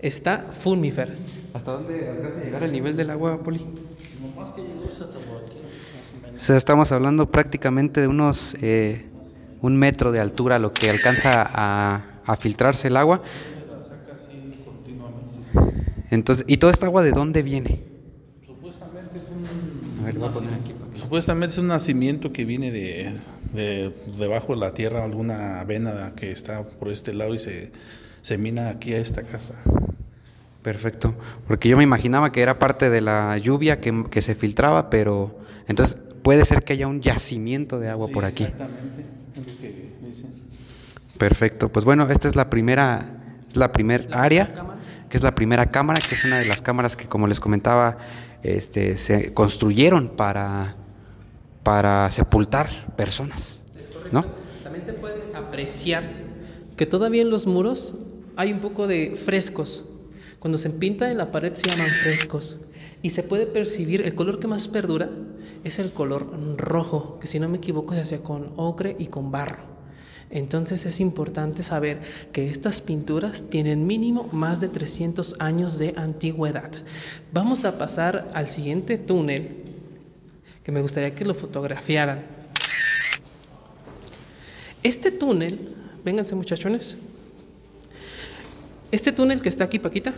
está fumífero. ¿Hasta dónde alcanza a llegar el nivel del agua, Poli? estamos hablando prácticamente de unos eh, un metro de altura lo que alcanza a, a filtrarse el agua. Entonces, ¿y toda esta agua de dónde viene? Supuestamente es un nacimiento que viene de, debajo de la tierra, alguna avena que está por este lado y se, se mina aquí a esta casa. Perfecto, porque yo me imaginaba que era parte de la lluvia que, se filtraba, pero entonces puede ser que haya un yacimiento de agua por aquí. Exactamente, Perfecto, pues bueno, esta es la primera, la área, que es la primera cámara, que es una de las cámaras que como les comentaba este, se construyeron para, para sepultar personas. También se puede apreciar que todavía en los muros hay un poco de frescos. Cuando se pinta en la pared se llaman frescos. Y se puede percibir, el color que más perdura es el color rojo, que si no me equivoco se hacía con ocre y con barro. Entonces es importante saber que estas pinturas tienen mínimo más de 300 años de antigüedad. Vamos a pasar al siguiente túnel que me gustaría que lo fotografiaran. Este túnel, vénganse muchachones, este túnel que está aquí, Paquita,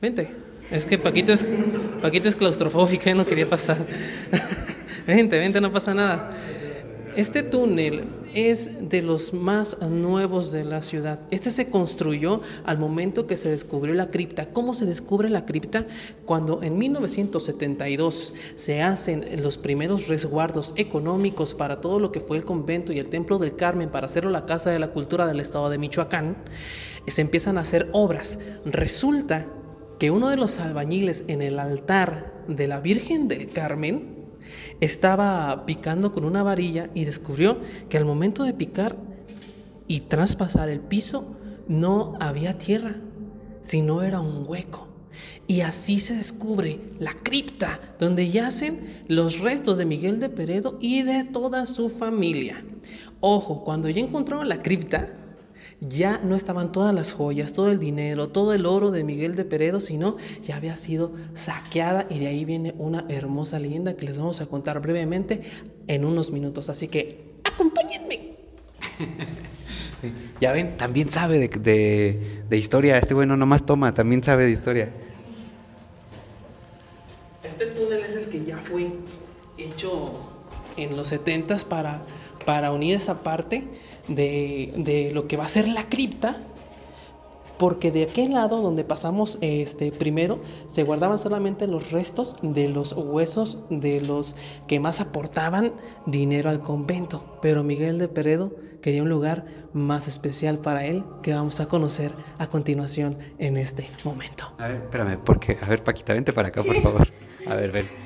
vente. Es que Paquita es, es claustrofóbica y no quería pasar. [laughs] vente, vente, no pasa nada. Este túnel es de los más nuevos de la ciudad. Este se construyó al momento que se descubrió la cripta. ¿Cómo se descubre la cripta? Cuando en 1972 se hacen los primeros resguardos económicos para todo lo que fue el convento y el templo del Carmen para hacerlo la Casa de la Cultura del Estado de Michoacán, se empiezan a hacer obras. Resulta que uno de los albañiles en el altar de la Virgen del Carmen estaba picando con una varilla y descubrió que al momento de picar y traspasar el piso no había tierra, sino era un hueco. Y así se descubre la cripta donde yacen los restos de Miguel de Peredo y de toda su familia. Ojo, cuando ya encontraron la cripta, ya no estaban todas las joyas, todo el dinero, todo el oro de Miguel de Peredo, sino ya había sido saqueada y de ahí viene una hermosa leyenda que les vamos a contar brevemente en unos minutos. Así que acompáñenme. [laughs] ya ven, también sabe de, de, historia, este bueno nomás toma, también sabe de historia. Este túnel es el que ya fue hecho en los setentas para, para unir esa parte de, lo que va a ser la cripta, porque de aquel lado donde pasamos este primero se guardaban solamente los restos de los huesos de los que más aportaban dinero al convento, pero Miguel de Peredo quería un lugar más especial para él que vamos a conocer a continuación en este momento. A ver, espérame, porque a ver Paquita, vente para acá, por favor. A ver, ven. [laughs]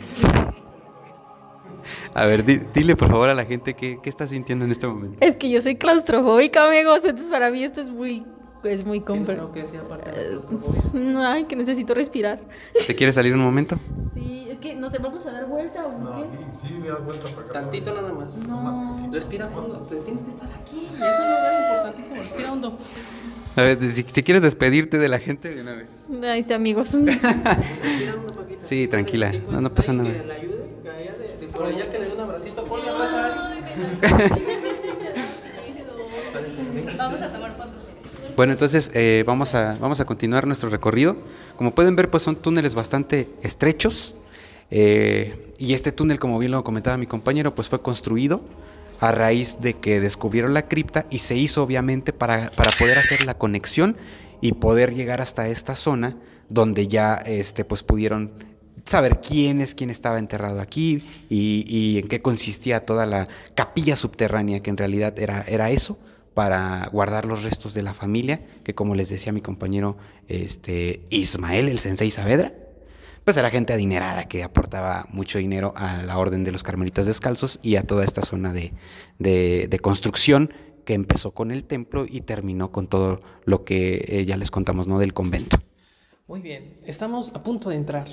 A ver, dile por favor a la gente qué, qué estás sintiendo en este momento. Es que yo soy claustrofóbica, amigos, entonces para mí esto es muy es muy complicado. No, eh, [laughs] ay, que necesito respirar. ¿Te quieres salir un momento? Sí, es que no sé, vamos a dar vuelta o no, qué. Sí, sí dar vuelta para acá. Tantito nada más. No. Respira fondo, tienes que estar aquí. eso es muy importantísimo. Respira hondo. A ver, si, quieres despedirte de la gente de una vez. Ahí está, amigos. [laughs] sí, tranquila. No, no pasa nada. Bueno, entonces eh, vamos, a, vamos a continuar nuestro recorrido. Como pueden ver, pues son túneles bastante estrechos. Eh, y este túnel, como bien lo comentaba mi compañero, pues fue construido a raíz de que descubrieron la cripta y se hizo obviamente para, para poder hacer la conexión y poder llegar hasta esta zona donde ya este, pues pudieron saber quién es quién estaba enterrado aquí y, en qué consistía toda la capilla subterránea, que en realidad era, era eso, para guardar los restos de la familia, que como les decía mi compañero este, Ismael, el sensei Saavedra, pues era gente adinerada que aportaba mucho dinero a la orden de los carmelitas descalzos y a toda esta zona de, construcción que empezó con el templo y terminó con todo lo que eh, ya les contamos, ¿no? Del convento. Muy bien, estamos a punto de entrar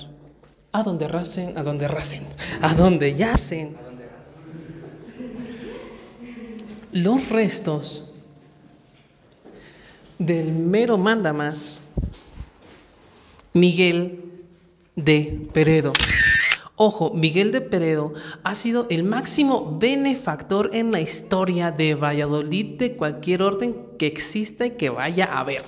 a donde rasen? a donde rasen? a donde yacen los restos del mero mandamás Miguel de Peredo. Ojo, Miguel de Peredo ha sido el máximo benefactor en la historia de Valladolid de cualquier orden que exista y que vaya a haber.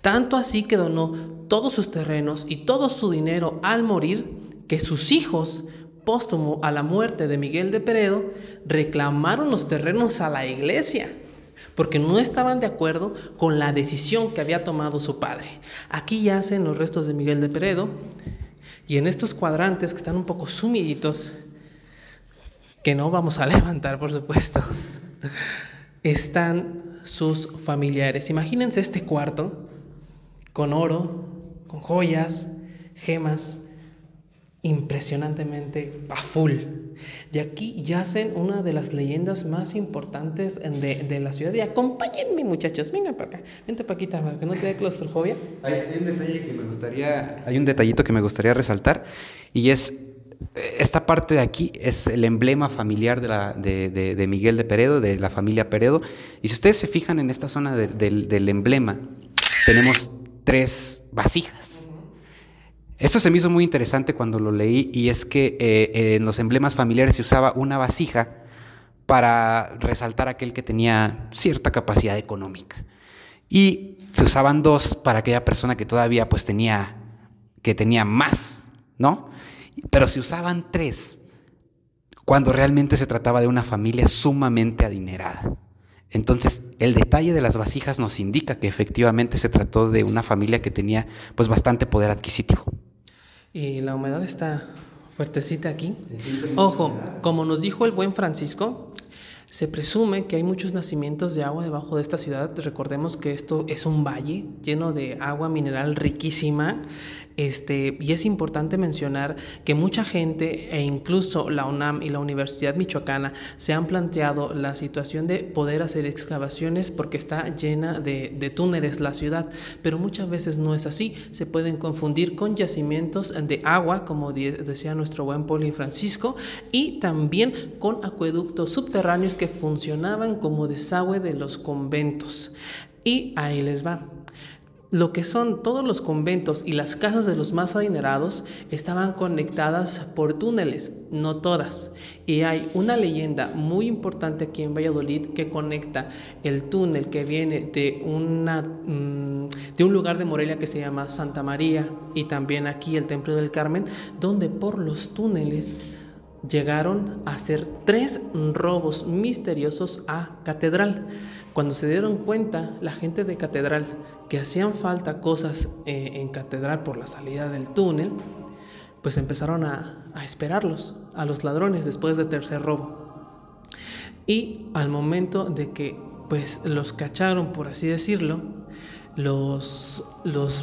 Tanto así que donó todos sus terrenos y todo su dinero al morir que sus hijos, póstumo a la muerte de Miguel de Peredo, reclamaron los terrenos a la iglesia porque no estaban de acuerdo con la decisión que había tomado su padre. Aquí yacen los restos de Miguel de Peredo y en estos cuadrantes que están un poco sumiditos, que no vamos a [laughs] levantar por supuesto, están sus familiares. Imagínense este cuarto con oro, con joyas, gemas, impresionantemente a full. De aquí yacen una de las leyendas más importantes de, la ciudad. Y acompáñenme, muchachos. Vengan para acá. Vente, Paquita, para que no te dé claustrofobia. Hay, un detalle que me gustaría, hay un detallito que me gustaría resaltar. Y es eh, esta parte de aquí es el emblema familiar de, la, de, Miguel de Peredo, de la familia Peredo. Y si ustedes se fijan en esta zona del emblema, tenemos tres vasijas. Esto se me hizo muy interesante cuando lo leí y es que eh, en los emblemas familiares se usaba una vasija para resaltar aquel que tenía cierta capacidad económica. Y se usaban dos para aquella persona que todavía pues, tenía, que tenía más, ¿no? Pero se usaban tres cuando realmente se trataba de una familia sumamente adinerada. Entonces, el detalle de las vasijas nos indica que efectivamente se trató de una familia que tenía pues bastante poder adquisitivo. Y la humedad está fuertecita aquí. Ojo, como nos dijo el buen Francisco, se presume que hay muchos nacimientos de agua debajo de esta ciudad. Recordemos que esto es un valle lleno de agua mineral riquísima este, y es importante mencionar que mucha gente e incluso la UNAM y la Universidad Michoacana se han planteado la situación de poder hacer excavaciones porque está llena de, de túneles la ciudad, pero muchas veces no es así. Se pueden confundir con yacimientos de agua, como decía nuestro buen Poli Francisco, y también con acueductos subterráneos que funcionaban como desagüe de los conventos. Y ahí les va lo que son todos los conventos y las casas de los más adinerados estaban conectadas por túneles, no todas. Y hay una leyenda muy importante aquí en Valladolid que conecta el túnel que viene de, mm, un lugar de Morelia que se llama Santa María y también aquí el Templo del Carmen, donde por los túneles llegaron a hacer tres robos misteriosos a catedral. Cuando se dieron cuenta la gente de Catedral que hacían falta cosas eh, en Catedral por la salida del túnel, pues empezaron a, a esperarlos, a los ladrones después del tercer robo. Y al momento de que pues los cacharon, por así decirlo, los,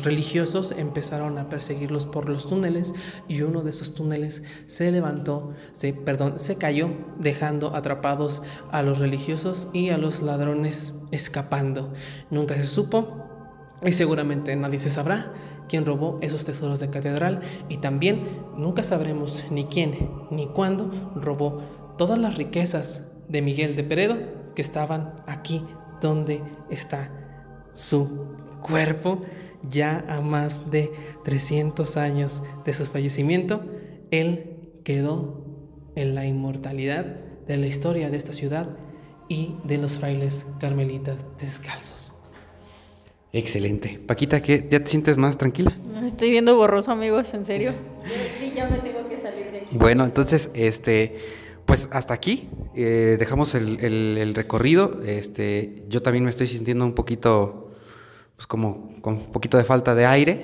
religiosos empezaron a perseguirlos por los túneles y uno de esos túneles se levantó, se, perdón, se cayó, dejando atrapados a los religiosos y a los ladrones escapando. Nunca se supo y seguramente nadie se sabrá quién robó esos tesoros de catedral y también nunca sabremos ni quién ni cuándo robó todas las riquezas de Miguel de Peredo que estaban aquí donde está su cuerpo ya a más de 300 años de su fallecimiento, él quedó en la inmortalidad de la historia de esta ciudad y de los frailes carmelitas descalzos. Excelente. Paquita, ¿qué? ¿Ya te sientes más tranquila? Me estoy viendo borroso, amigos, en serio. sí, ya me tengo que salir de aquí. Bueno, entonces, este, pues hasta aquí eh, dejamos el, el recorrido. Este, yo también me estoy sintiendo un poquito pues como con un poquito de falta de aire,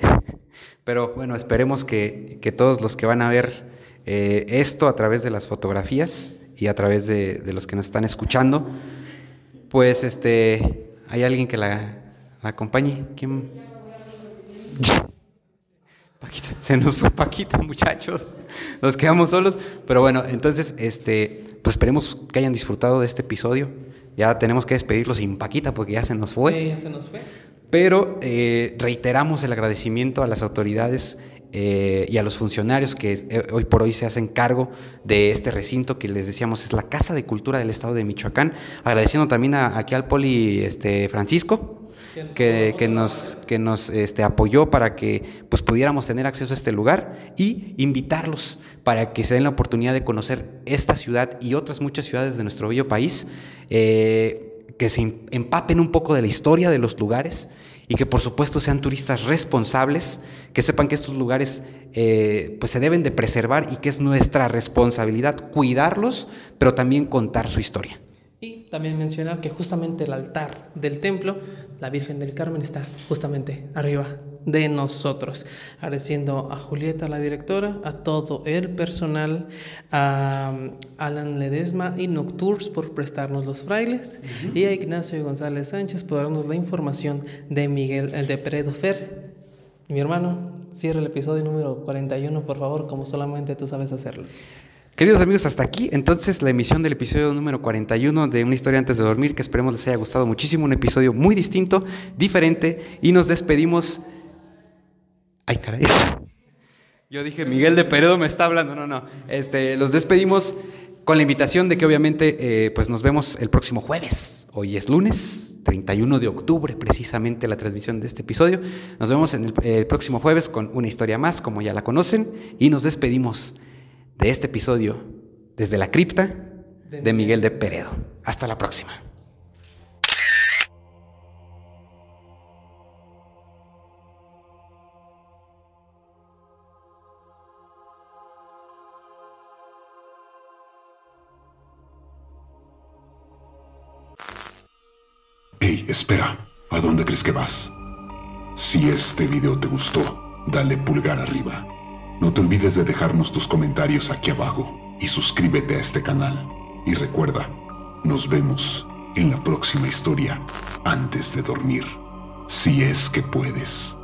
pero bueno, esperemos que, todos los que van a ver eh, esto a través de las fotografías y a través de, los que nos están escuchando, pues este, hay alguien que la, acompañe. ¿Quién? Paquita, se nos fue Paquita, muchachos. Nos quedamos solos. Pero bueno, entonces, este, pues esperemos que hayan disfrutado de este episodio. Ya tenemos que despedirlo sin Paquita porque ya se nos fue. Sí, ya se nos fue. Pero eh, reiteramos el agradecimiento a las autoridades eh, y a los funcionarios que eh, hoy por hoy se hacen cargo de este recinto que les decíamos es la Casa de Cultura del Estado de Michoacán. Agradeciendo también aquí al Poli este, Francisco. Que, nos, que nos este, apoyó para que pues, pudiéramos tener acceso a este lugar y invitarlos para que se den la oportunidad de conocer esta ciudad y otras muchas ciudades de nuestro bello país que se em-, empapen un poco de la historia de los lugares y que por supuesto sean turistas responsables, que sepan que estos lugares eh, pues se deben de preservar y que es nuestra responsabilidad cuidarlos, pero también contar su historia. Y también mencionar que justamente el altar del templo, la Virgen del Carmen, está justamente arriba de nosotros. Agradeciendo a Julieta, la directora, a todo el personal, a um, Alan Ledesma y Nocturs por prestarnos los frailes y a Ignacio González Sánchez por darnos la información de Miguel eh, de Peredo Fer. Mi hermano, cierra el episodio número 41, por favor, como solamente tú sabes hacerlo. Queridos amigos, hasta aquí entonces la emisión del episodio número 41 de Una historia antes de dormir, que esperemos les haya gustado muchísimo, un episodio muy distinto, diferente, y nos despedimos Ay, caray. Yo dije, Miguel de Peredo me está hablando. No, no. Este, los despedimos con la invitación de que obviamente eh, pues nos vemos el próximo jueves. Hoy es lunes, 31 de octubre, precisamente la transmisión de este episodio. Nos vemos en el próximo jueves con una historia más, como ya la conocen, y nos despedimos de este episodio desde la cripta de Miguel de Peredo. Hasta la próxima. Espera, ¿a dónde crees que vas? Si este video te gustó, dale pulgar arriba. No te olvides de dejarnos tus comentarios aquí abajo y suscríbete a este canal. Y recuerda, nos vemos en la próxima historia antes de dormir, si es que puedes.